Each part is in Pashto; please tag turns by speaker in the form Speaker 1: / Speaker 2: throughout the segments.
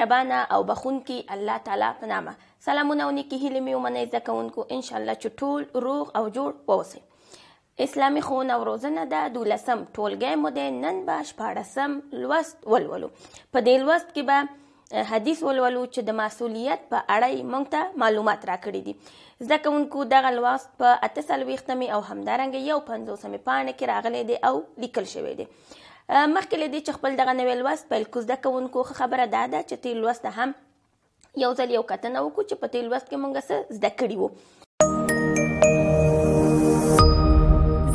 Speaker 1: مهربانه او بخونکی الله تعالی په نامه سلامونه او نیکی هیلې مې ومنئ زده کوونکو انشاءالله چې ټول روغ او جوړ واوسئ اسلامي ښوونه او روزنه د دولسم ټولګی مو دی نن به شپاړسم لوست ولولو په دې لوست کې به حدیث ولولو چې د مسؤلیت په اړه یې موږ ته معلومات راکړي دي زده کوونکو دغه لوست په اته څلوېښتمې او همدارنګه یو پنځوسمې پاڼه کې راغلی دی او لیکل شوی دی مخکې له دې چې خپل دغه نوی لوست پیل کو زده کوونکو خبره دا ده چې تیر لوست هم یو ځل یو کتنه وکړو چې په تیر لوست کې مونږ څه زده کړي وو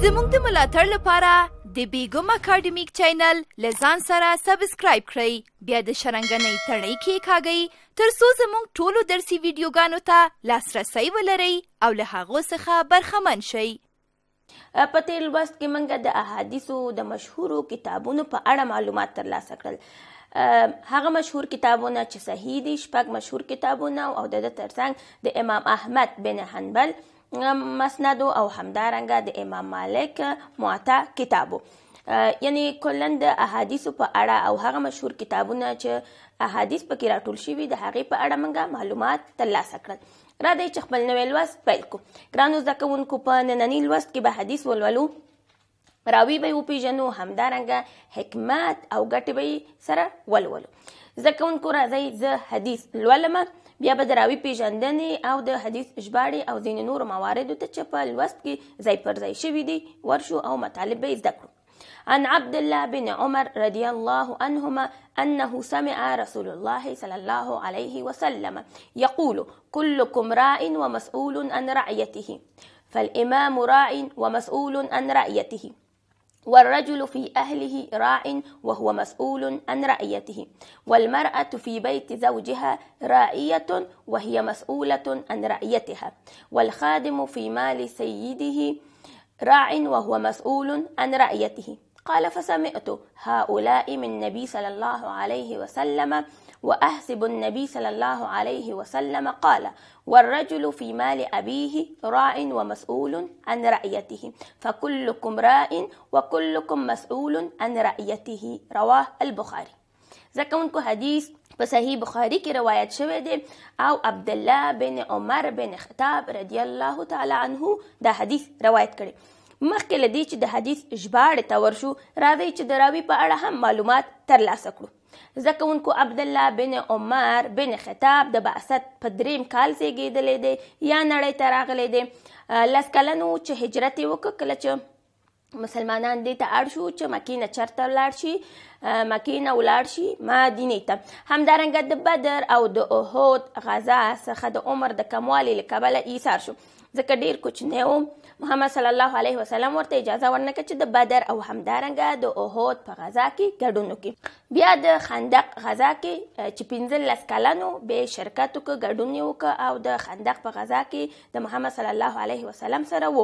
Speaker 1: زمونږ د ملاتړ لپاره د بیګم اکیډمیک چینل لزان سره سبسکرایب کړئ بیا د شرنګنۍ تړۍ کې کاږئ تر څو زمونږ ټولو درسي ویډیوګانو ته لاسرسی ولرئ او له هغو څخه برخمن شئ په تیر لوست کې موږ د احادیثو د مشهورو کتابونو په اړه معلومات ترلاسه کړل هغه مشهور کتابونه چې صحیح دي شپږ مشهور کتابونه او د ترڅنګ د امام احمد بن حنبل مسند او همدارنګه د امام مالک معطا کتابو یعنی کلن د احادیثو په اړه او هغه مشهور کتابونه چې احادیث پکې راټول شوي د هغې په اړه موږ معلومات ترلاسه کړل را دی چې خپل نوی لوست پیل کړو ګرانو زده کوونکو په ننني لوست کې به حدیث ولولو راوی به وپیژنو همدارنګه حکمت او ګټې به سره ولولو زده کوونکو راځئ زه حدیث لولمه بیا به د راوی پیژندنې او د حدیث ژباړې او ځینې نورو مواردو ته چې په لوست کې ځای پر ځای شوي دي ورشو او مطالب به یې زده کړو عن عبد الله بن عمر رضي الله عنهما أنه سمع رسول الله صلى الله عليه وسلم يقول كلكم راع ومسؤول عن رعيته فالإمام راع ومسؤول عن رعيته والرجل في أهله راع وهو مسؤول عن رعيته والمرأة في بيت زوجها راعية وهي مسؤولة عن رعيتها والخادم في مال سيده راع وهو مسؤول عن رعيته قال فسمعت هؤلاء من النبي صلى الله عليه وسلم وأحسب النبي صلى الله عليه وسلم قال والرجل في مال أبيه راع ومسؤول عن رأيته فكلكم راع وكلكم مسؤول عن رأيته رواه البخاري زكونكو حديث په بخاري بخاری کې روایت او عبد الله بن عمر بن خطاب رضي الله تعالى عنه ده حديث رواية کړی مخکې لدی چې د حدیث ژباړې ته ورشو راځي چې د راوی په اړه هم معلومات ترلاسه کړو ځکهونکو عبدالله بن عمر بن خطاب د بعثت په دریم کال زیږېدلی دی یا نړۍ ته راغلی دی لس کلن و چې هجرت یې وکړه کله چې مسلمانان دې ته اړ شو چې مکې نه چرته ولاړ شي مکې نه ولاړ شي مدینې ته همدارنګه د بدر او د احد غزا څخه د عمر د کموالي له کبله ایثار شو ځکه ډیر کوچنی و محمد صلی الله علیه وسلم ورته اجازه ورنکړه چې د بدر او همدارنګه د اوهود په غزا کې ګډون وکړي بیا د خندق غزا کې چې 15 کلنو به شرکت وکړ ګډون وکړ او د خندق په غزا کې د محمد صلی الله علیه وسلم سره وو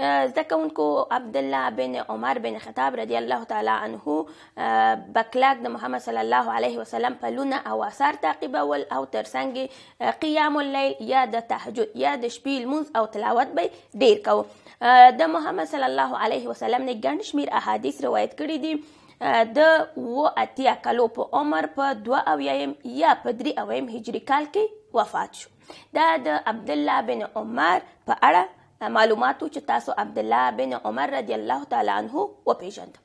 Speaker 1: زده کوونکو عبد الله بن عمر بن خطاب رضی الله تعالی عنه بکلاګ د محمد صلی الله علیه وسلم په لونه او اثار تعقیبول او ترڅنګ قیام الليل یا د تهجد یا د شپې لمونځ او تلاوت به ډیر کو د محمد صلی الله علیه وسلم نه ګڼ شمیر احادیث روایت کړي دي د و اتیا کلو په عمر په 2 اویم یا په 3 اویم هجری کال کې وفات شو دا د عبد الله بن عمر په اړه معلوماتو چې تاسو عبد الله بن عمر رضی الله تعالی عنه وپیژند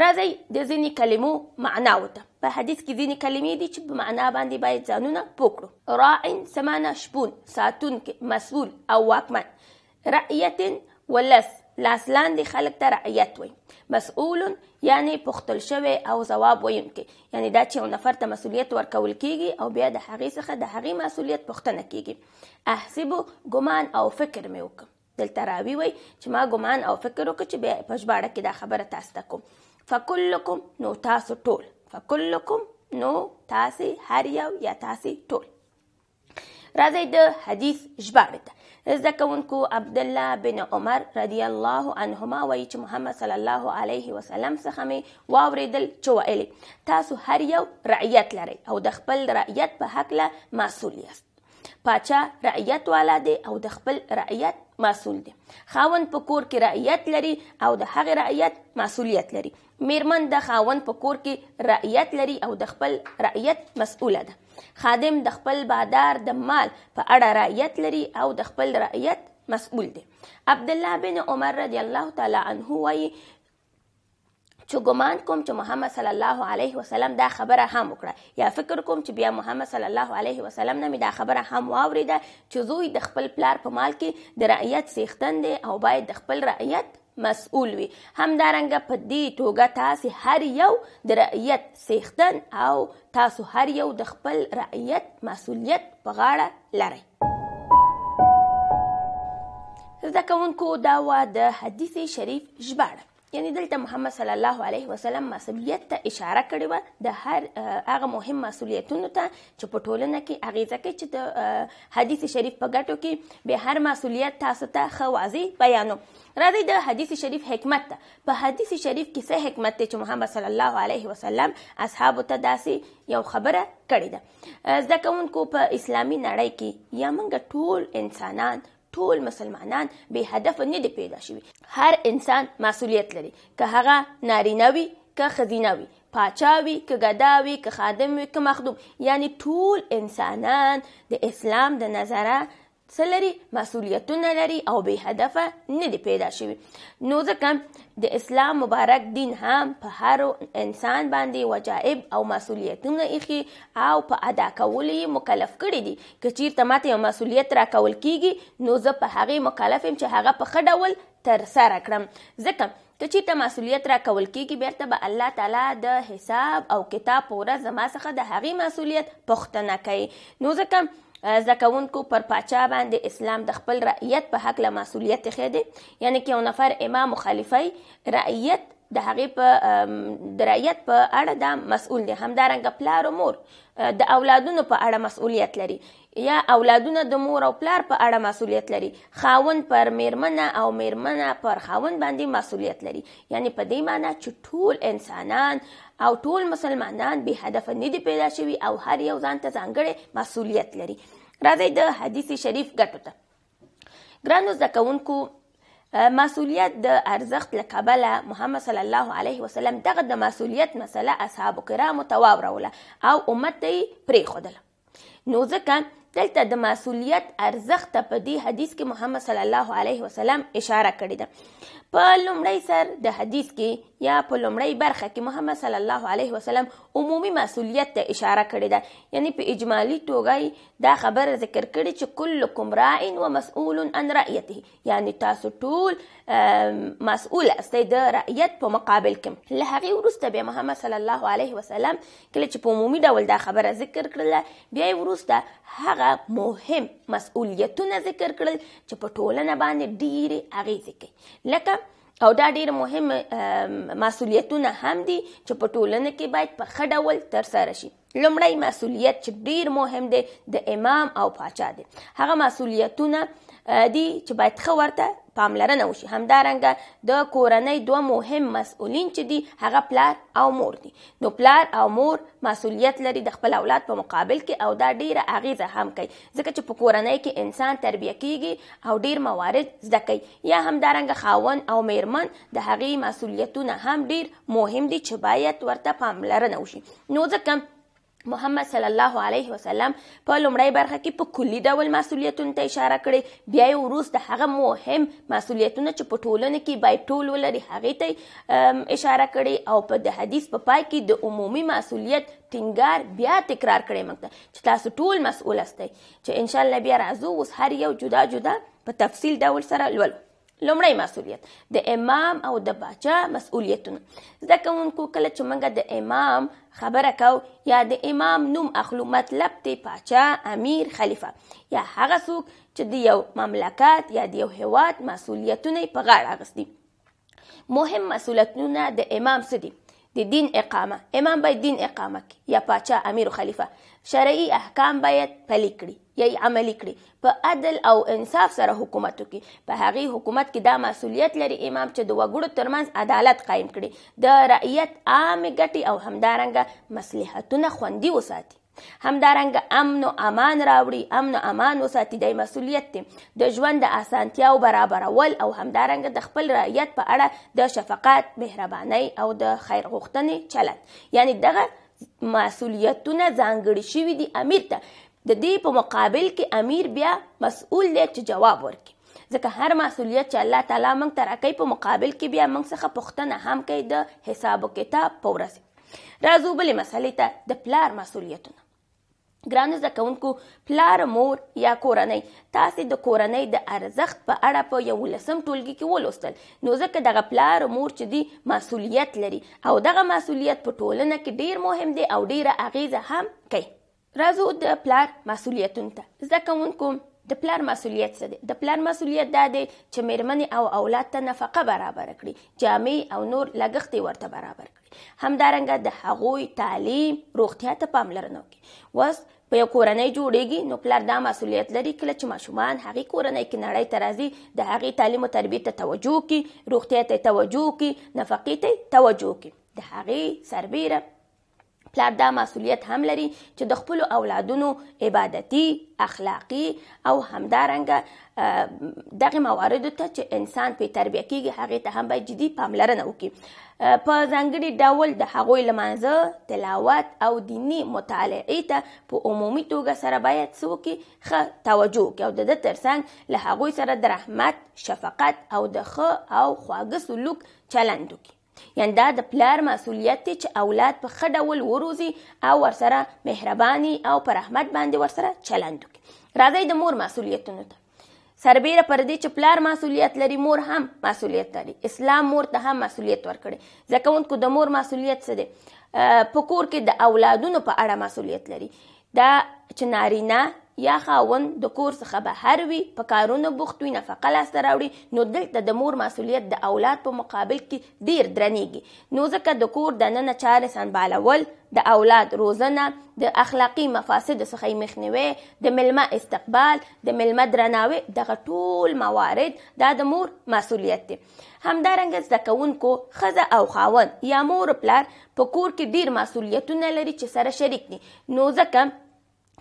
Speaker 1: راځي د ځینې کلمو معنا وته په حدیث کې ځینې کلمې دي چې په معنا باندې باید ځانونه پوکړو راعن سمانه شپون ساتون کې مسؤول او واکمن رعیت ولس لاس لاندې خلک ته رعیت وي مسؤول یعنی پختل شوی او ځواب ویونکی یعنی دا چې یو نفر ته مسؤلیت ورکول کیږي او بیا د هغې څخه د هغې مسؤلیت پوښتنه کیږي احسبو ګمان او فکر مې وکړ دلته راوي وي چې ما ګمان او فکر وکړ چې بیا په ژباړه کې دا خبره تاسو ته کوم فکلکم نو تاسو ټول فکلکم نو تاسو هر یو یا تاسو ټول راځي د حدیث ژباړه ته زده کوونکو عبد الله بن عمر رضی الله عنهما وایي چې محمد صلی الله علیه وسلم څخه مې واوریدل چې ویلي تاسو هر یو رعیت لرئ او د خپل رعیت په حق مسؤل یاست پاچا رعیت والا دی او د خپل رعیت مسول دی خاون په کور کې رعیت لري او د هغه رعیت مسولیت لري میرمن د خاون په کور کې رعیت لري او د خپل رعیت مسؤله ده خادم د خپل بادار د مال په اړه رعیت لري او د خپل رعیت مسؤل دی عبد الله بن عمر رضی الله تعالی عنه وایي چې ګمان کوم چې محمد صلی الله علیه وسلم دا خبره هم وکړه یا فکر کوم چې بیا محمد صلی الله علیه وسلم نه دا خبره هم واوریده چې زوی د خپل پلار په مال کې د رعیت سیختن دی او باید د خپل رعیت مسؤول وي همدارنګه په دې توګه تاسو هر یو د رعیت سیختن او تاسو هر یو د خپل رعیت مسؤلیت په غاړه لرئ زده کوونکو دا وه د حدیث شریف ژباړه یعنی دلته محمد صلی الله علیه وسلم مسولیت ته اشاره کړې و د هر هغه مهم مسولیتونو ته چې په ټولنه کې اغیزه کوي چې د حدیث شریف په ګټو کې به هر مسولیت تاسو ته ښه واضح بیانو راځي د حدیث شریف حکمت ته په حدیث شریف کې څه حکمت دی چې محمد صلی الله علیه وسلم اصحابو ته داسې یو خبره کړې ده زده کوونکو په اسلامي نړۍ کې یا موږ ټول انسانان ټول مسلمانان به هدف نه دی پیدا شوی هر انسان مسولیت لري که هغه نارینه وي که ښځینه وي پاچاوي که ګداوي که خادم وي که مخدوم یعنی ټول انسانان د اسلام د نظره څه لري مسولیتونه لري او به هدفه نه دی پیدا شوی نو ځکه د اسلام مبارک دین هم په هر انسان باندې وجایب او مسولیتونه ایخي او په ادا کولو یې مکلف کړی دي که چیرته ماته یو مسولیت راکول کیږي نو زه په هغې مکلف یم چې هغه په ښه ډول ترسره کړم ځکه که چیرته مسولیت را کول کیږي بیرته به الله تعالی د حساب او کتاب په ورځ زما څخه د هغې مسولیت پوښتنه کوي نو ځکه زده کوونکو پر پاچا باندې اسلام د خپل رعیت په حق له مسولیت خې دی یعنی کې یو نفر امام مخالفي رعیت د هغې په د رعیت په اړه دا مسؤل دی همدارنګه پلار او مور د اولادونو په اړه مسؤلیت لري یا اولادونه د مور او پلار په اړه مسولیت لري خاون پر میرمنه او میرمنه پر خاون باندې مسولیت لري یعنی په دې معنی چې ټول انسانان او ټول مسلمانان به هدف نه دي پیدا شوي او هر یو ځان ته ځانګړی مسولیت لري راځي د حدیث شریف ګټو ته ګرانو زده کوونکو مسولیت د ارزښت لکبله محمد صلی الله علیه وسلم دغه د مسولیت مسله اصحاب کرامو ته واوروله او امت ته یې پرېښودله نو ځکه دلته د مسولیت ارزښت ته په دې حدیث کې محمد صلی الله علیه وسلم اشاره کړې ده په لومړی سر د حدیث کې یا په لومړی برخه کې محمد صلی الله علیه وسلم عمومي مسولیت ته اشاره کړې ده یعنی په اجمالی توګه دا خبره ذکر کړې چې کلکم راع و مسؤول عن رعیته یعنی تاسو ټول مسؤل استئ د رعیت په مقابل کې له هغه وروسته به محمد صلی الله علیه وسلم کله چې په عمومي ډول دا خبره ذکر کړله بیا وروسته هغه هغه مهم مسؤلیتونه ذکر کړل چې په ټولنه باندې ډیره اغیزه کوي لکه او دا ډیر مهم مسولیتونه هم دي چې په ټولنه کې باید په ښه ډول ترسره شي لومړی مسولیت چې ډیر مهم دی د امام او پاچا دی هغه مسولیتونه دي چې باید خو ورته پاملرنه وشي همدارنګه د کورنۍ دوه مهم مسؤلین چې دي هغه پلار او مور دي نو پلار او مور مسؤلیت لري د خپل اولاد په مقابل کې او دا ډیره اغیزه هم کوي ځکه چې په کورنۍ کې انسان تربیه کیږي او ډیر موارد زده کوي یا همدارنګه خاون او میرمن د هغې مسؤلیتونه هم ډیر مهم دي چې باید ورته پاملرنه وشي نو ځکه محمد صلی الله علیه وسلم په لومړی برخه کې په کلی ډول مسولیتونو ته اشاره کړې بیا یې وروسته هغه مهم مسولیتونه چې په ټولنه کې باید ټول ولري هغې ته اشاره کړې او په د حدیث په پای کې د عمومي مسولیت ټینګار بیا تکرار کړی موږ ته چې تاسو ټول مسؤل استئ چې انشاءالله بیا راځو اوس هر یو جدا جدا په تفصیل ډول سره لولو لومړی مسولیت د امام او د باچا مسولیتونه زده کوونکو کله چې موږ د امام خبره کو یا د امام نوم اخلو مطلب ته پاچا امیر خلیفه یا هغه څوک چې د یو مملکت یا د یو هیواد مسولیتونه په غاړه اخیستي مهم مسولیتونه د امام څه دي د دین اقامه امام باید دین اقامه کړي یا پاچا امیر خلیفہ شرعي احکام باید پلي کړي یا عملی کړي په عدل او انصاف سره حکومت وکړي په هغه حکومت کې دا مسولیت لري امام چې د وګړو ترمنځ عدالت قائم کړي د رعیت عام ګټي او همدارنګه مصلحتونه خوندي وساتي همدارنګه امن او امان راوړي امن او امان وساتي د مسولیت دی د ژوند د اسانتیاو برابرول او همدارنګه د خپل رعیت په اړه د شفقت مهرباني او د خیر غوښتنې چلند یعنی دغه مسولیتونه ځانګړي شوي دي امیر ته د دې په مقابل کې امیر بیا مسؤل دی چې جواب ورکړي ځکه هر مسولیت چې الله تعالی موږ ته راکوي په مقابل کې بیا موږ څخه پوښتنه هم کوي د حساب و کتاب په ورځ راځو بلې مسلې ته د پلار مسولیتونه ګران زده کوونکو پلار مور یا کورنۍ تاسو د کورنۍ د ارزښت په اړه په یو لسم ټولګي کې ولوستل نو ځکه دغه پلار مور چې دی مسولیت لري او دغه مسولیت په ټولنه کې ډیر مهم دی او ډیره اغیزه هم کوي راځو د پلار مسولیتونو ته زده کوونکو د پلار مسولیت څه دی د پلار مسولیت دا دی چې میرمنې او اولاد ته نفقه برابر کړي جامې او نور لګښتې ورته برابر کړي همدارنګه د هغوی تعلیم روغتیا ته پاملرنه وکړي وس په یو کورنۍ جوړیږي نو پلار دا مسولیت لري کله چې ماشومان هغې کورنۍ کې نړۍ ته راځي د هغې تعلیم او تربیت ته توجه کړي روغتیا ته توجه کړي نفقې ته توجه کړي د هغې سربیره پلار دا مسولیت هم لري چې د خپل اولادونو عبادتي اخلاقی او همدارنګه دغه موارد ته چې انسان په تربیه کېږي هغه ته هم باید جدي پاملرنه وکړي په ځانګړي ډول د هغوی لمانځه تلاوت او دینی مطالعې ته په عمومي توګه سره باید څه وکړي ښه توجه وکړي او د ده ترڅنګ له هغوی سره د رحمت شفقت او د ښه او خواږه سلوک چلند وکړي یعنی دا د پلار مسولیت دی چې اولاد په ښه ډول وروزي او ورسره مهرباني او په رحمت باندې ورسره چلند وکړي راځئ د مور مسولیتونو ته سربیره پر دې چې پلار مسولیت لري مور هم مسولیت لري اسلام مور ته هم مسولیت ورکړي ځکه کو د مور مسولیت څه دی په کور کې د اولادونو په اړه مسولیت لري دا چې نارینه یا خاوند د کور څخه بهر وي په کارونو بوخت وي نفقه لاسته راوړي نو دلته د مور مسؤلیت د اولاد په مقابل کې ډیر درنیږي نو ځکه د کور دننه چارې سنبالول د اولاد روزنه د اخلاقی مفاسد څخه مخنیوي د ملما استقبال د ملما درناوي دغه ټول موارد دا د مور مسؤلیت دی همدارنګه زده کوونکو خزه او خاوند یا مور پلار په کور کې ډیر مسؤلیتونه لري چې سره شریک دي نو ځکه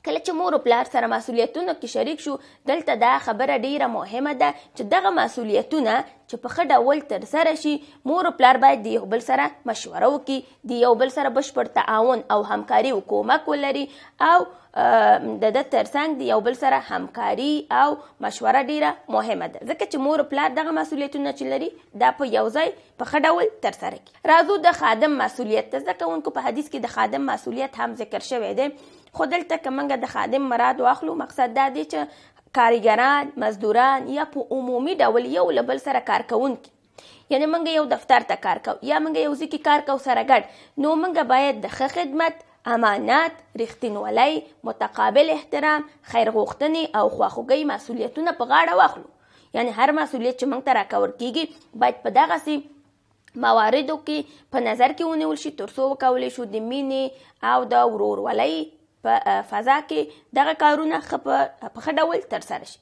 Speaker 1: کله چې مور او پلار سره مسولیتونو کې شریک شو دلته دا خبره ډیره مهمه ده چې دغه مسولیتونه چې په ښه ډول ترسره شي مور او پلار باید د یو بل سره مشوره وکړي د یو بل سره بشپړ تعاون او همکاري او کومک ولري او د د ترڅنګ د یو بل سره همکاري او مشوره ډیره مهمه ده ځکه چې مور او پلار دغه مسولیتونه چې لري دا په یو ځای په ښه ډول ترسره کړي راځو د خادم مسولیت ته ځکه په حدیث کې د خادم مسولیت هم ذکر شوی دی خو دلته که موږ د خادم مراد واخلو مقصد دا دی چې کارګران مزدوران یا په عمومي ډول یو له بل سره کار کوونکي یعنی موږ یو دفتر ته کار کوو یا موږ یو ځکه کار کوو سره ګډ نو موږ باید د ښه خدمت امانات رښتینولۍ متقابل احترام خیرغوښتنې او خواخوږۍ مسؤلیتونه په غاړه واخلو یعنی هر مسؤلیت چې موږ ته راکول کیږي باید په دغسې مواردو کې په نظر کې ونیول شي تر څو وکولی شو د مینې او د ورورولۍ په فضا کې دغه کارونه په ښه ډول ترسره شي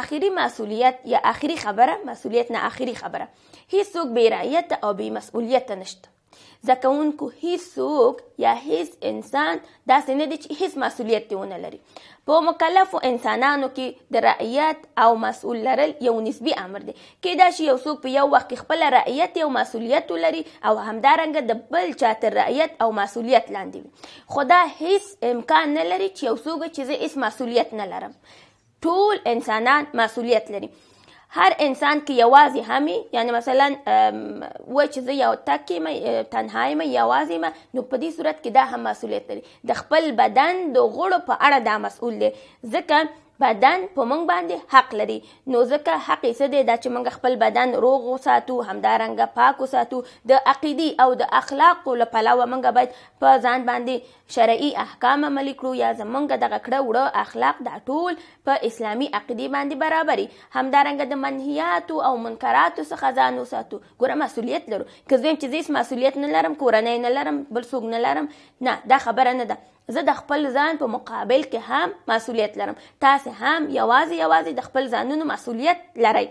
Speaker 1: آخري مسولیت یا آخري خبره مسولیت نه آخري خبره هیڅوک بې رعایت او بې مسؤلیت نشته زکونکو هیڅوک یا هیڅ انسان داسې نه دی چې هیڅ مسولیت دیونه لري په مکلفو انسانانو کې د رعیت او مسؤل لرل یو نسبی امر دی کېدای شي یو څوک په یو وخت کې خپل رعیت او مسولیت ولري او همدارنګه د بل چا تر رعیت او مسولیت لاندې وي خو دا هیڅ امکان نه لري چې یو څوک چې زه هیڅ مسولیت نه لرم ټول انسانان مسولیت لري هر انسان کې یوازې همي یعنی مثلا و چې زه یو تکې مې تنهایی مې یوازې مې نو په دې صورت کې دا هم مسؤلیت لري د خپل بدن د غړو په اړه دا مسؤل دی ځکه بدن په موږ باندې حق لري نو ځکه حق یې څه دی دا چې موږ خپل بدن روغ وساتو همدارنګه پاک وساتو د عقیدې او د اخلاقو له پلوه موږ باید په ځان باندې شرعي احکام عملي کړو یا زموږ دغه کړه وړه اخلاق دا ټول په اسلامي عقیدې باندې برابري همدارنګه د منهیاتو او منکراتو څخه ځان وساتو ګوره مسؤلیت لرو که زه چې مسؤلیت نه لرم کورنۍ نه لرم بل څوک نه لرم نه دا خبره نه ده زه د خپل ځان په مقابل کې هم مسولیت لرم تاسو هم یوازې یوازې د خپل ځانونو مسولیت لرئ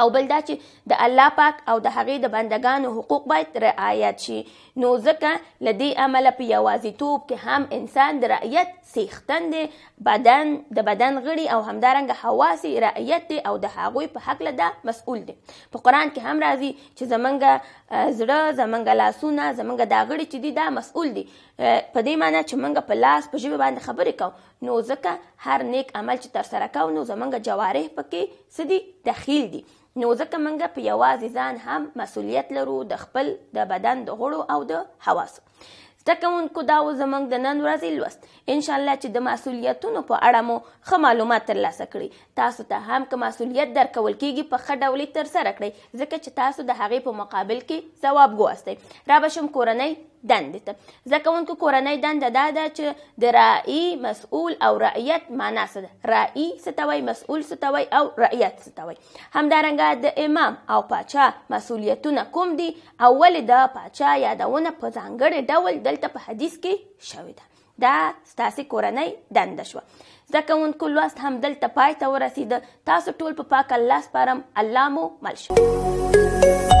Speaker 1: او بل دا چې د الله پاک او د هغې د بندگانو حقوق باید رعایت شي نو ځکه له دې عمله په یوازیتوب کې هم انسان د رعیت سیختن دی بدن د بدن غړي او همدارنګه حواسي رعیت دی او د هغوی په حقله دا مسؤول دی په قرآن کې هم راځي چې زمونږ زړه زمونږ لاسونه زمونږ دا غړي چې دي دا مسؤل دي په دې معنی چې مونږ په لاس په ژبه باندې خبرې کوو نو ځکه هر نیک عمل چې ترسره کوو نو زمونږ جوارح پکې څه دي دخیل دي نو ځکه موږ په یوازې ځان هم مسولیت لرو د خپل د بدن د غړو او د حواسو زده کوونکو دا و زموږ د نن ورځې لوست ان شاء الله چې د مسولیتونو په اړه مو ښه معلومات ترلاسه کړئ تاسو ته هم که مسولیت درکول کیږي په ښه ډول ترسره کړئ ځکه چې تاسو د هغې په مقابل کې ځواب ګواستئ را به شم کورنۍ دندې ته زده کوونکو کورنۍ دنده دا ده چې د رایي مسؤول او رعیت معنا څه ده رایي څه مسؤول څه او رعیت څه ته همدارنګه د امام او پاچا مسؤلیتونه کوم دي او ولې د پاچا یادونه په ځانګړي ډول دلته په حدیث کې شوې ده دا ستاسې کورنۍ دنده شوه زده کوونکو لوست هم دلته پای ته ورسېده تاسو ټول په پاک الله سپارم الله مو مل شو